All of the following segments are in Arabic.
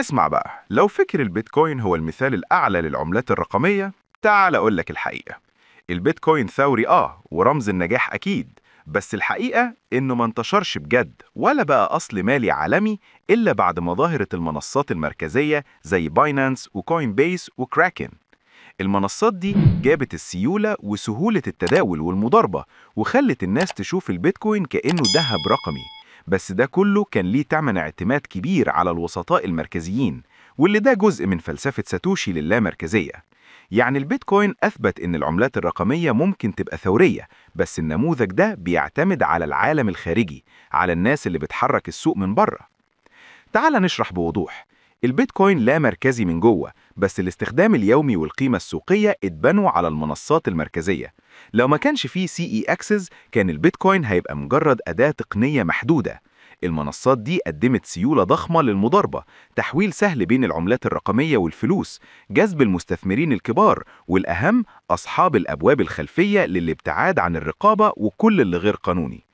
اسمع بقى لو فكر البيتكوين هو المثال الأعلى للعملات الرقمية تعال أقول لك الحقيقة البيتكوين ثوري آه ورمز النجاح أكيد بس الحقيقة إنه ما انتشرش بجد ولا بقى أصل مالي عالمي إلا بعد مظاهرة المنصات المركزية زي باينانس وكوين بيس وكراكن المنصات دي جابت السيولة وسهولة التداول والمضاربة وخلت الناس تشوف البيتكوين كأنه ذهب رقمي بس ده كله كان ليه تعمل اعتماد كبير على الوسطاء المركزيين واللي ده جزء من فلسفة ساتوشي للامركزية يعني البيتكوين أثبت إن العملات الرقمية ممكن تبقى ثورية بس النموذج ده بيعتمد على العالم الخارجي على الناس اللي بتحرك السوق من بره تعال نشرح بوضوح البيتكوين لا مركزي من جوه بس الاستخدام اليومي والقيمة السوقية اتبنوا على المنصات المركزية لو ما كانش فيه سي اي اكسس كان البيتكوين هيبقى مجرد أداة تقنية محدودة المنصات دي قدمت سيولة ضخمة للمضاربة تحويل سهل بين العملات الرقمية والفلوس جذب المستثمرين الكبار والأهم أصحاب الأبواب الخلفية للابتعاد عن الرقابة وكل اللي غير قانوني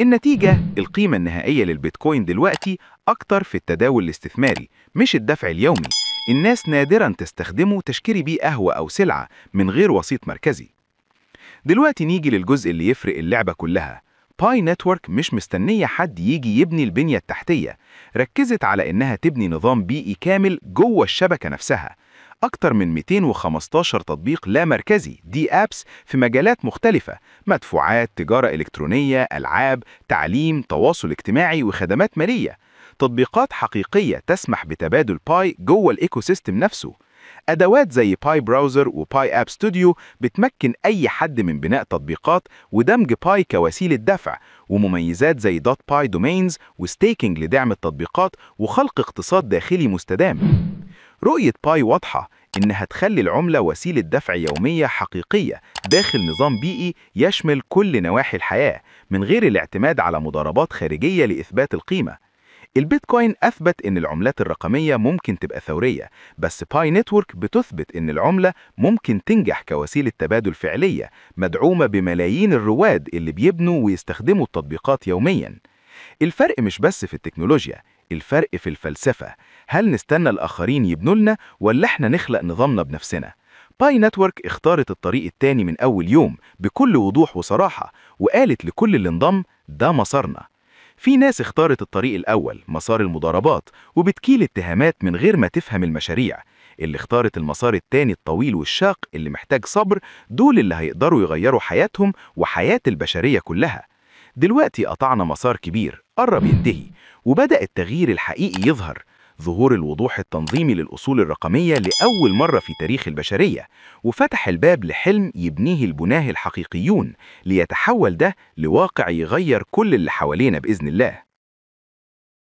النتيجة القيمة النهائية للبيتكوين دلوقتي أكتر في التداول الاستثماري مش الدفع اليومي الناس نادرا تستخدمه تشتري بيه قهوة أو سلعة من غير وسيط مركزي دلوقتي نيجي للجزء اللي يفرق اللعبة كلها باي نتورك مش مستنية حد يجي يبني البنية التحتية ركزت على إنها تبني نظام بيئي كامل جوه الشبكة نفسها أكتر من 215 تطبيق لا مركزي دي أبس في مجالات مختلفة مدفوعات، تجارة إلكترونية، ألعاب، تعليم، تواصل اجتماعي وخدمات مالية تطبيقات حقيقية تسمح بتبادل باي جوه الإيكو سيستم نفسه أدوات زي باي براوزر وباي أب ستوديو بتمكن أي حد من بناء تطبيقات ودمج باي كوسيلة دفع ومميزات زي دوت باي دومينز وستيكينج لدعم التطبيقات وخلق اقتصاد داخلي مستدام رؤية باي واضحة إنها تخلي العملة وسيلة دفع يومية حقيقية داخل نظام بيئي يشمل كل نواحي الحياة من غير الاعتماد على مضاربات خارجية لإثبات القيمة البيتكوين أثبت إن العملات الرقمية ممكن تبقى ثورية، بس باي نتورك بتثبت إن العملة ممكن تنجح كوسيلة تبادل فعلية مدعومة بملايين الرواد اللي بيبنوا ويستخدموا التطبيقات يومياً. الفرق مش بس في التكنولوجيا، الفرق في الفلسفة، هل نستنى الآخرين يبنوا لنا ولا إحنا نخلق نظامنا بنفسنا؟ باي نتورك اختارت الطريق التاني من أول يوم بكل وضوح وصراحة وقالت لكل اللي انضم ده مسارنا في ناس اختارت الطريق الأول مسار المضاربات وبتكيل اتهامات من غير ما تفهم المشاريع اللي اختارت المسار التاني الطويل والشاق اللي محتاج صبر دول اللي هيقدروا يغيروا حياتهم وحياة البشرية كلها دلوقتي قطعنا مسار كبير قرب ينتهي وبدأ التغيير الحقيقي يظهر ظهور الوضوح التنظيمي للأصول الرقمية لأول مرة في تاريخ البشرية وفتح الباب لحلم يبنيه البناه الحقيقيون ليتحول ده لواقع يغير كل اللي حوالينا بإذن الله